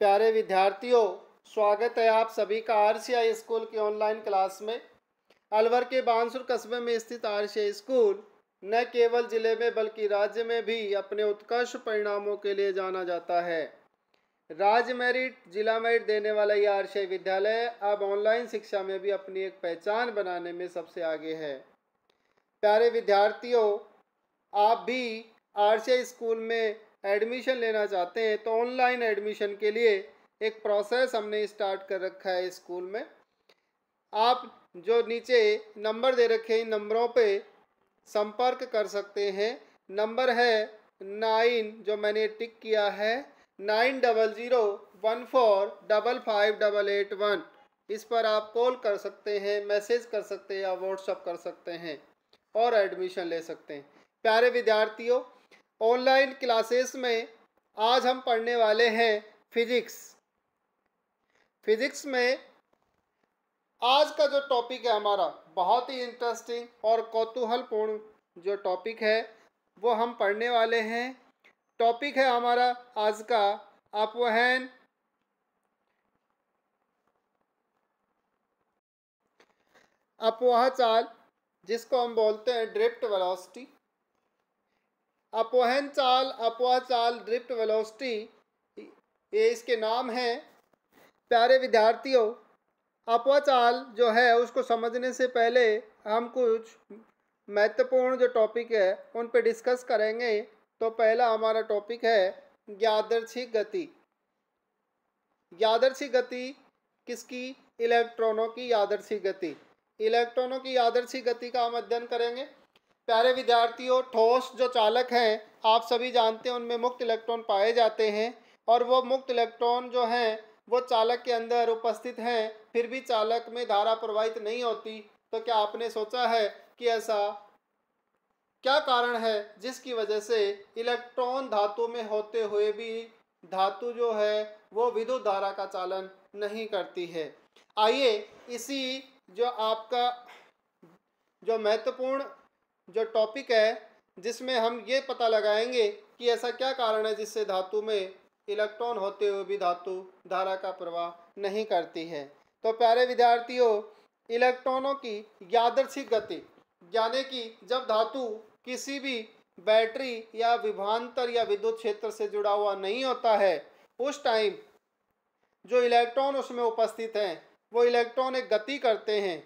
प्यारे विद्यार्थियों स्वागत है आप सभी का आर स्कूल की ऑनलाइन क्लास में अलवर के बांसुर कस्बे में स्थित आर स्कूल न केवल ज़िले में बल्कि राज्य में भी अपने उत्कर्ष परिणामों के लिए जाना जाता है राज्य मेरिट जिला मेरिट देने वाला यह आर विद्यालय अब ऑनलाइन शिक्षा में भी अपनी एक पहचान बनाने में सबसे आगे है प्यारे विद्यार्थियों आप भी आर स्कूल में एडमिशन लेना चाहते हैं तो ऑनलाइन एडमिशन के लिए एक प्रोसेस हमने स्टार्ट कर रखा है स्कूल में आप जो नीचे नंबर दे रखे हैं इन नंबरों पे संपर्क कर सकते हैं नंबर है नाइन जो मैंने टिक किया है nine double zero one four double five double eight one इस पर आप कॉल कर सकते हैं मैसेज कर सकते हैं या व्हाट्सअप कर सकते हैं और एडमिशन ले सकते हैं प्यारे विद्यार्थियों ऑनलाइन क्लासेस में आज हम पढ़ने वाले हैं फिजिक्स फिजिक्स में आज का जो टॉपिक है हमारा बहुत ही इंटरेस्टिंग और कौतूहलपूर्ण जो टॉपिक है वो हम पढ़ने वाले हैं टॉपिक है हमारा आज का आप वह हैं अपवाह चाल जिसको हम बोलते हैं ड्रिफ्ट वेलोसिटी अपोहन चाल अपवा चाल ड्रिफ्ट वेलोसिटी ये इसके नाम हैं प्यारे विद्यार्थियों अपवा चाल जो है उसको समझने से पहले हम कुछ महत्वपूर्ण जो टॉपिक है उन पर डिस्कस करेंगे तो पहला हमारा टॉपिक है यादर्शी गति यादर्शी गति किसकी इलेक्ट्रॉनों की यादर्शी गति इलेक्ट्रॉनों की यादर्शी गति का हम अध्ययन करेंगे प्यारे विद्यार्थियों ठोस जो चालक हैं आप सभी जानते हैं उनमें मुक्त इलेक्ट्रॉन पाए जाते हैं और वो मुक्त इलेक्ट्रॉन जो हैं वो चालक के अंदर उपस्थित हैं फिर भी चालक में धारा प्रवाहित नहीं होती तो क्या आपने सोचा है कि ऐसा क्या कारण है जिसकी वजह से इलेक्ट्रॉन धातु में होते हुए भी धातु जो है वो विद्युत धारा का चालन नहीं करती है आइए इसी जो आपका जो महत्वपूर्ण जो टॉपिक है जिसमें हम ये पता लगाएंगे कि ऐसा क्या कारण है जिससे धातु में इलेक्ट्रॉन होते हुए भी धातु धारा का प्रवाह नहीं करती है तो प्यारे विद्यार्थियों इलेक्ट्रॉनों की यादर्शिक गति यानी कि जब धातु किसी भी बैटरी या विभांतर या विद्युत क्षेत्र से जुड़ा हुआ नहीं होता है उस टाइम जो इलेक्ट्रॉन उसमें उपस्थित हैं वो इलेक्ट्रॉन एक गति करते हैं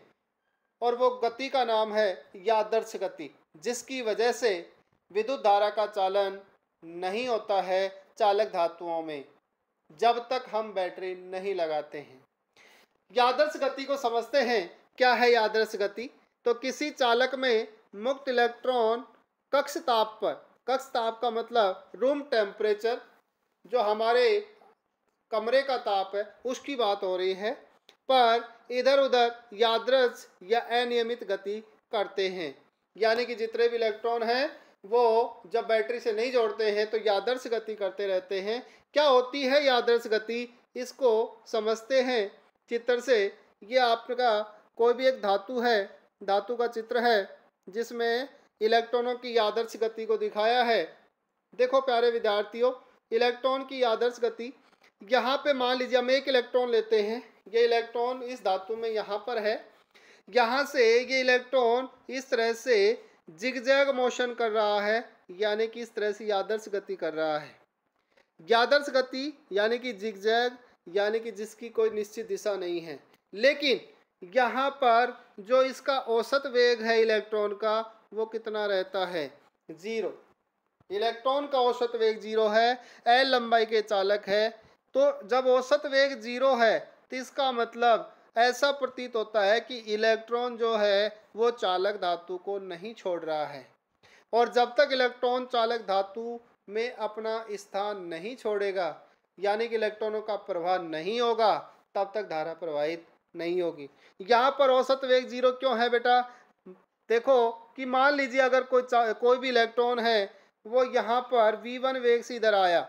और वो गति का नाम है यादर्श गति जिसकी वजह से विद्युत धारा का चालन नहीं होता है चालक धातुओं में जब तक हम बैटरी नहीं लगाते हैं यादर्श गति को समझते हैं क्या है यादर्श गति तो किसी चालक में मुक्त इलेक्ट्रॉन कक्ष ताप पर कक्ष ताप का मतलब रूम टेम्परेचर जो हमारे कमरे का ताप है उसकी बात हो रही है पर इधर उधर यादृश या अनियमित गति करते हैं यानी कि जितने भी इलेक्ट्रॉन हैं वो जब बैटरी से नहीं जोड़ते हैं तो यादर्श गति करते रहते हैं क्या होती है यादर्श गति इसको समझते हैं चित्र से ये आपका कोई भी एक धातु है धातु का चित्र है जिसमें इलेक्ट्रॉनों की आदर्श गति को दिखाया है देखो प्यारे विद्यार्थियों इलेक्ट्रॉन की आदर्श गति यहाँ पे मान लीजिए हम एक इलेक्ट्रॉन लेते हैं ये इलेक्ट्रॉन इस धातु में यहाँ पर है यहाँ से ये इलेक्ट्रॉन इस तरह से जिगजैग मोशन कर रहा है यानी कि इस तरह से यादर्श गति कर रहा है यादर्श गति यानी कि जिगजैग यानी कि जिसकी कोई निश्चित दिशा नहीं है लेकिन यहाँ पर जो इसका औसत वेग है इलेक्ट्रॉन का वो कितना रहता है जीरो इलेक्ट्रॉन का औसत वेग जीरो है एल लंबाई के चालक है तो जब औसत वेग जीरो है तो इसका मतलब ऐसा प्रतीत होता है कि इलेक्ट्रॉन जो है वो चालक धातु को नहीं छोड़ रहा है और जब तक इलेक्ट्रॉन चालक धातु में अपना स्थान नहीं छोड़ेगा यानी कि इलेक्ट्रॉनों का प्रवाह नहीं होगा तब तक धारा प्रवाहित नहीं होगी यहाँ पर औसत वेग जीरो क्यों है बेटा देखो कि मान लीजिए अगर कोई कोई भी इलेक्ट्रॉन है वो यहाँ पर वन वेग से इधर आया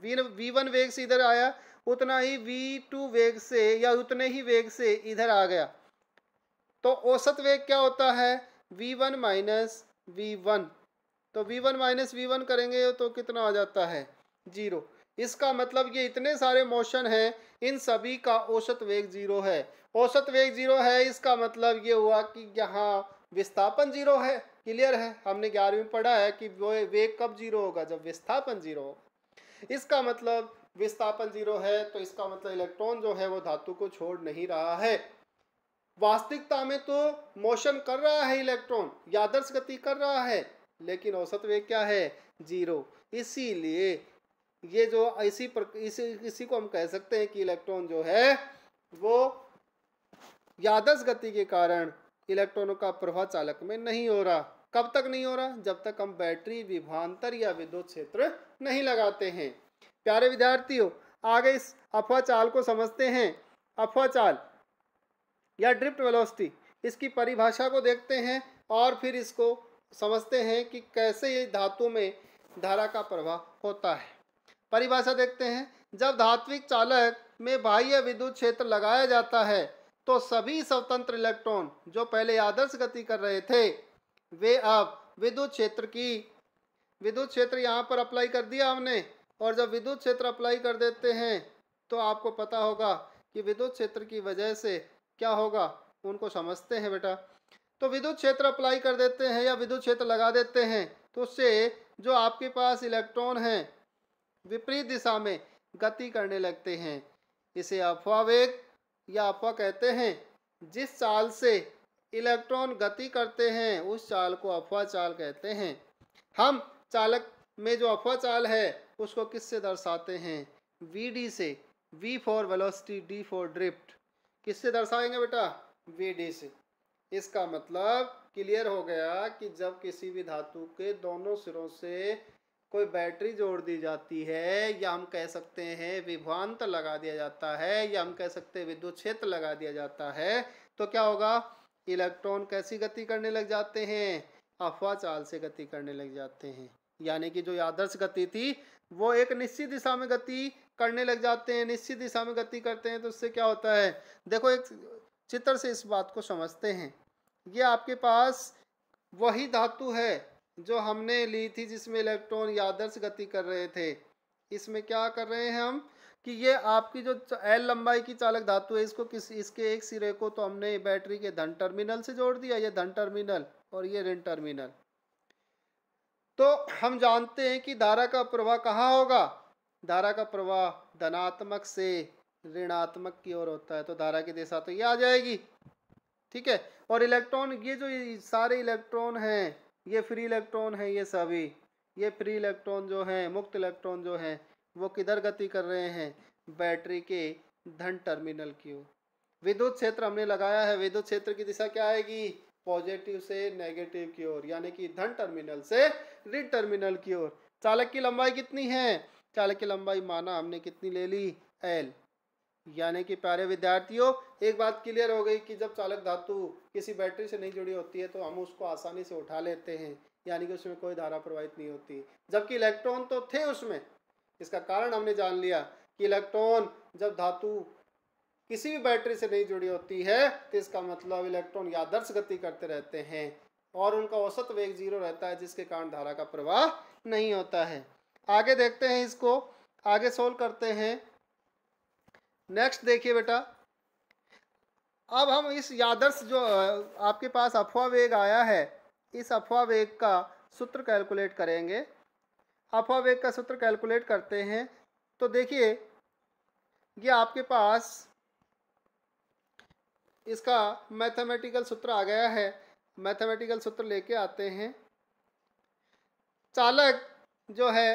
वी वन वेग से इधर आया उतना ही वी टू वेग से या उतने ही वेग से इधर आ गया तो औसत वेग क्या होता है V one minus V one तो V one minus V one करेंगे तो कितना आ जाता है जीरो इसका मतलब ये इतने सारे मोशन हैं इन सभी का औसत वेग जीरो है औसत वेग जीरो है इसका मतलब ये हुआ कि यहाँ विस्थापन जीरो है क्लियर है हमने ग्यारहवीं पढ़ा है कि वो वेग कब जीरो होगा जब विस्थापन जीरो होगा इसका मतलब विस्थापन जीरो है तो इसका मतलब इलेक्ट्रॉन जो है वो धातु को छोड़ नहीं रहा है वास्तविकता में तो मोशन कर रहा है इलेक्ट्रॉन यादर्श गति कर रहा है लेकिन औसत वेग क्या है जीरो इसीलिए ये जो इसी पर इसी इसी को हम कह सकते हैं कि इलेक्ट्रॉन जो है वो यादर्श गति के कारण इलेक्ट्रॉनों का प्रभाव चालक में नहीं हो रहा कब तक नहीं हो रहा जब तक हम बैटरी विभांतर या विद्युत क्षेत्र नहीं लगाते हैं प्यारे विद्यार्थियों आगे इस अफवाह चाल को समझते हैं अफवाह चाल या ड्रिफ्ट वेलोसिटी इसकी परिभाषा को देखते हैं और फिर इसको समझते हैं कि कैसे ये धातु में धारा का प्रभाव होता है परिभाषा देखते हैं जब धात्विक चालक में बाह्य विद्युत क्षेत्र लगाया जाता है तो सभी स्वतंत्र इलेक्ट्रॉन जो पहले आदर्श गति कर रहे थे वे अब विद्युत क्षेत्र की विद्युत क्षेत्र यहाँ पर अप्लाई कर दिया हमने और जब विद्युत क्षेत्र अप्लाई कर देते हैं तो आपको पता होगा कि विद्युत क्षेत्र की वजह से क्या होगा उनको समझते हैं बेटा तो विद्युत क्षेत्र अप्लाई कर देते हैं या विद्युत क्षेत्र लगा देते हैं तो उससे जो आपके पास इलेक्ट्रॉन हैं विपरीत दिशा में गति करने लगते हैं इसे अफवाह वेग या अफवाह कहते हैं जिस चाल से इलेक्ट्रॉन गति करते हैं उस चाल को अफवाह चाल कहते हैं हम चालक में जो अफवाह चाल है उसको किससे दर्शाते हैं वी डी से V for velocity D for drift किससे दर्शाएंगे बेटा वी डी से इसका मतलब क्लियर हो गया कि जब किसी भी धातु के दोनों सिरों से कोई बैटरी जोड़ दी जाती है या हम कह सकते हैं विभ्रांत लगा दिया जाता है या हम कह सकते हैं विद्युत क्षेत्र लगा दिया जाता है तो क्या होगा इलेक्ट्रॉन कैसी गति करने लग जाते हैं अफवा चाल से गति करने लग जाते हैं यानी कि जो आदर्श गति थी वो एक निश्चित दिशा में गति करने लग जाते हैं निश्चित दिशा में गति करते हैं तो उससे क्या होता है देखो एक चित्र से इस बात को समझते हैं ये आपके पास वही धातु है जो हमने ली थी जिसमें इलेक्ट्रॉन या आदर्श गति कर रहे थे इसमें क्या कर रहे हैं हम कि ये आपकी जो एल लंबाई की चालक धातु है इसको किस इसके एक सिरे को तो हमने बैटरी के धन टर्मिनल से जोड़ दिया ये धन टर्मिनल और ये ऋण टर्मिनल तो हम जानते हैं कि धारा का प्रवाह कहाँ होगा धारा का प्रवाह धनात्मक से ऋणात्मक की ओर होता है तो धारा की दिशा तो ये आ जाएगी ठीक है और इलेक्ट्रॉन ये जो सारे इलेक्ट्रॉन हैं ये फ्री इलेक्ट्रॉन हैं ये सभी ये फ्री इलेक्ट्रॉन जो हैं मुक्त इलेक्ट्रॉन जो हैं वो किधर गति कर रहे हैं बैटरी के धन टर्मिनल की ओर विद्युत क्षेत्र हमने लगाया है विद्युत क्षेत्र की दिशा क्या आएगी पॉजिटिव से नेगेटिव की ओर यानी कि धन टर्मिनल से रिड टर्मिनल की ओर चालक की लंबाई कितनी है चालक की लंबाई माना हमने कितनी ले ली एल यानी कि प्यारे विद्यार्थियों एक बात क्लियर हो गई कि जब चालक धातु किसी बैटरी से नहीं जुड़ी होती है तो हम उसको आसानी से उठा लेते हैं यानी कि उसमें कोई धारा प्रवाहित नहीं होती जबकि इलेक्ट्रॉन तो थे उसमें इसका कारण हमने जान लिया कि इलेक्ट्रॉन जब धातु किसी भी बैटरी से नहीं जुड़ी होती है तो इसका मतलब इलेक्ट्रॉन यादर्श गति करते रहते हैं और उनका औसत वेग जीरो रहता है जिसके कारण धारा का प्रवाह नहीं होता है आगे देखते हैं इसको आगे सोल्व करते हैं नेक्स्ट देखिए बेटा अब हम इस यादर्श जो आपके पास अफवाह वेग आया है इस अफवाह वेग का सूत्र कैलकुलेट करेंगे अफवा वेग का सूत्र कैलकुलेट करते हैं तो देखिए ये आपके पास इसका मैथमेटिकल सूत्र आ गया है मैथमेटिकल सूत्र लेके आते हैं चालक जो है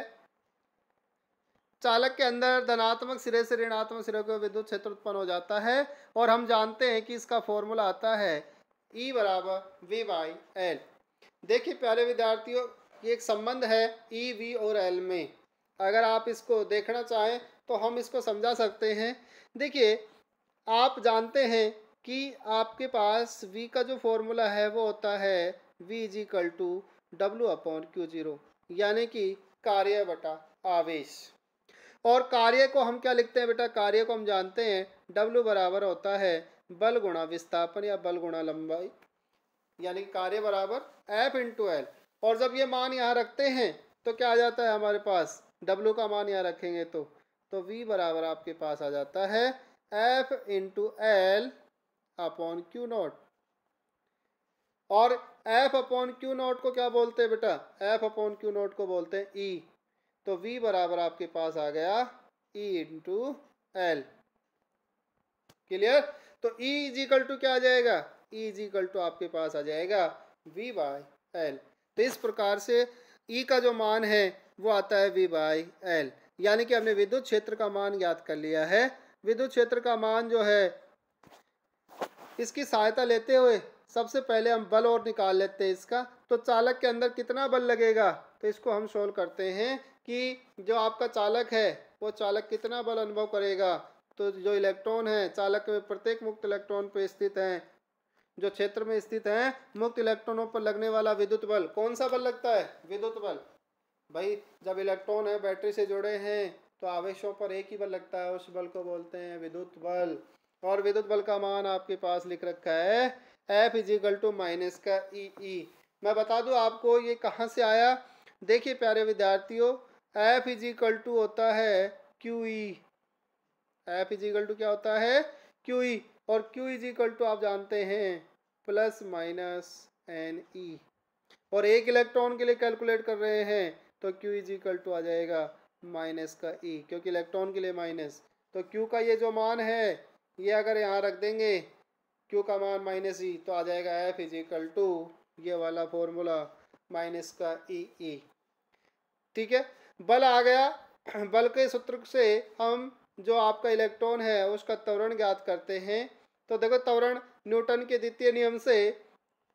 चालक के अंदर धनात्मक सिरे से ऋणात्मक सिरे को विद्युत क्षेत्र उत्पन्न हो जाता है और हम जानते हैं कि इसका फॉर्मूला आता है ई e बराबर वी वाई एल देखिए प्यारे विद्यार्थियों ये एक संबंध है ई वी और एल में अगर आप इसको देखना चाहें तो हम इसको समझा सकते हैं देखिए आप जानते हैं कि आपके पास v का जो फॉर्मूला है वो होता है v is equal to W upon Q zero यानी कि कार्य बटा आवेश और कार्य को हम क्या लिखते हैं बेटा कार्य को हम जानते हैं W बराबर होता है बल गुणा विस्थापन या बल गुणा लंबाई यानी कार्य बराबर एफ इंटू एल और जब ये मान यहाँ रखते हैं तो क्या आ जाता है हमारे पास W का मान यहाँ रखेंगे तो तो V बराबर आपके पास आ जाता है F into L upon Q naught और F अपॉन क्यू नॉट को क्या बोलते हैं बेटा F अपॉन क्यू नॉट को बोलते हैं E तो V बराबर आपके पास आ गया E इंटू एल क्लियर तो E इजिकल टू क्या आ जाएगा E इजिकल टू आपके पास आ जाएगा V बाय एल तो इस प्रकार से ई का जो मान है वो आता है वी बाई एल यानी कि हमने विद्युत क्षेत्र का मान याद कर लिया है विद्युत क्षेत्र का मान जो है इसकी सहायता लेते हुए सबसे पहले हम बल और निकाल लेते हैं इसका तो चालक के अंदर कितना बल लगेगा तो इसको हम सोल्व करते हैं कि जो आपका चालक है वो चालक कितना बल अनुभव करेगा तो जो इलेक्ट्रॉन है चालक में प्रत्येक मुक्त इलेक्ट्रॉन पर स्थित हैं जो क्षेत्र में स्थित है मुक्त इलेक्ट्रॉनों पर लगने वाला विद्युत बल कौन सा बल लगता है विद्युत बल भाई जब इलेक्ट्रॉन है बैटरी से जुड़े हैं तो आवेशों पर एक ही बल लगता है उस बल को बोलते हैं विद्युत बल और विद्युत बल का मान आपके पास लिख रखा है एफ इजिकल टू माइनस का ई e, ई e। मैं बता दूं आपको ये कहाँ से आया देखिए प्यारे विद्यार्थियों एफ इजिकल टू होता है Q E F is equal to क्या होता है क्यू ई e। और Q इज इक्वल टू आप जानते हैं प्लस माइनस एन ई और एक इलेक्ट्रॉन के लिए कैलकुलेट कर रहे हैं तो Q इज इक्वल टू आ जाएगा माइनस का E क्योंकि इलेक्ट्रॉन के लिए माइनस तो Q का ये जो मान है ये अगर यहाँ रख देंगे Q का मान माइनस ई e, तो आ जाएगा F इज इक्वल टू ये वाला फॉर्मूला माइनस का ई e, ई e। ठीक है बल आ गया बल के सूत्र से हम जो आपका इलेक्ट्रॉन है उसका त्वरण ज्ञात करते हैं तो देखो त्वरण न्यूटन के द्वितीय नियम से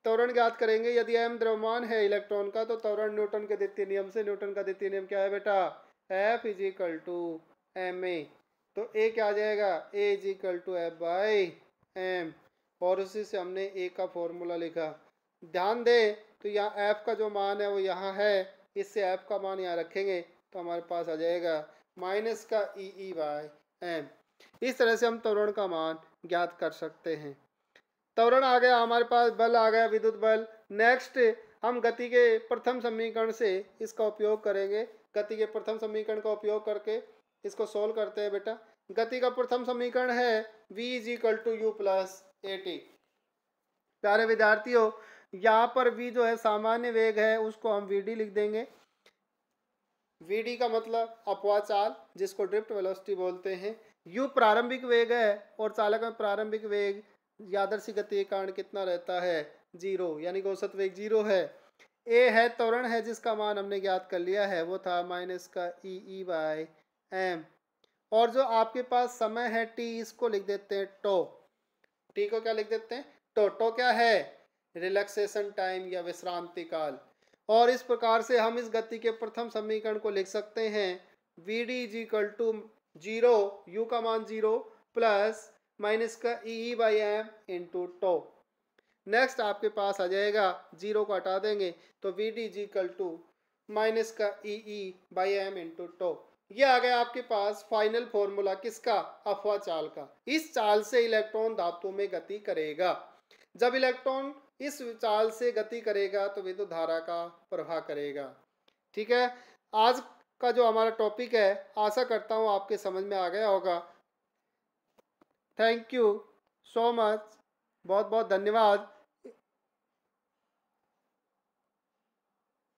त्वरण ज्ञात करेंगे यदि एम द्रव्यमान है इलेक्ट्रॉन का तो त्वरण न्यूटन के द्वितीय नियम से न्यूटन का द्वितीय नियम क्या है बेटा F is equal to M A तो ए क्या आ जाएगा A is equal to F by M और उसी से हमने ए का फॉर्मूला लिखा ध्यान दें तो यहाँ एफ का जो मान है वो यहाँ है इससे एफ का मान यहाँ रखेंगे तो हमारे पास आ जाएगा माइनस का ई ई बाय एम इस तरह से हम त्वरण का मान ज्ञात कर सकते हैं त्वरण आ गया हमारे पास बल आ गया विद्युत बल नेक्स्ट हम गति के प्रथम समीकरण से इसका उपयोग करेंगे गति के प्रथम समीकरण का उपयोग करके इसको सोल्व करते हैं बेटा गति का प्रथम समीकरण है v is equal to U plus A T प्यारे विद्यार्थियों यहाँ पर v जो है सामान्य वेग है उसको हम वी डी लिख देंगे वी का मतलब अपवा चाल जिसको ड्रिफ्ट वेलोसिटी बोलते हैं यू प्रारंभिक वेग है और चालक में प्रारंभिक वेग यादर्शी गति के कारण कितना रहता है जीरो यानी कि औसत वेग जीरो है ए है त्वरण है जिसका मान हमने ज्ञात कर लिया है वो था माइनस का ई ई बाय एम और जो आपके पास समय है टी इसको लिख देते हैं टो टी को क्या लिख देते हैं टो टो क्या है रिलैक्सेशन टाइम या विश्रांति काल और इस प्रकार से हम इस गति के प्रथम समीकरण को लिख सकते हैं V D is equal to zero U का मान जीरो प्लस माइनस का E by M into T next आपके पास आ जाएगा जीरो को हटा देंगे तो V D is equal to minus का E E by M into T ये आ गया आपके पास फाइनल फॉर्मूला किसका अफवा चाल का इस चाल से इलेक्ट्रॉन धातु में गति करेगा जब इलेक्ट्रॉन इस विचार से गति करेगा तो विद्युत धारा का प्रभाव करेगा ठीक है आज का जो हमारा टॉपिक है आशा करता हूँ आपके समझ में आ गया होगा थैंक यू सो मच बहुत बहुत धन्यवाद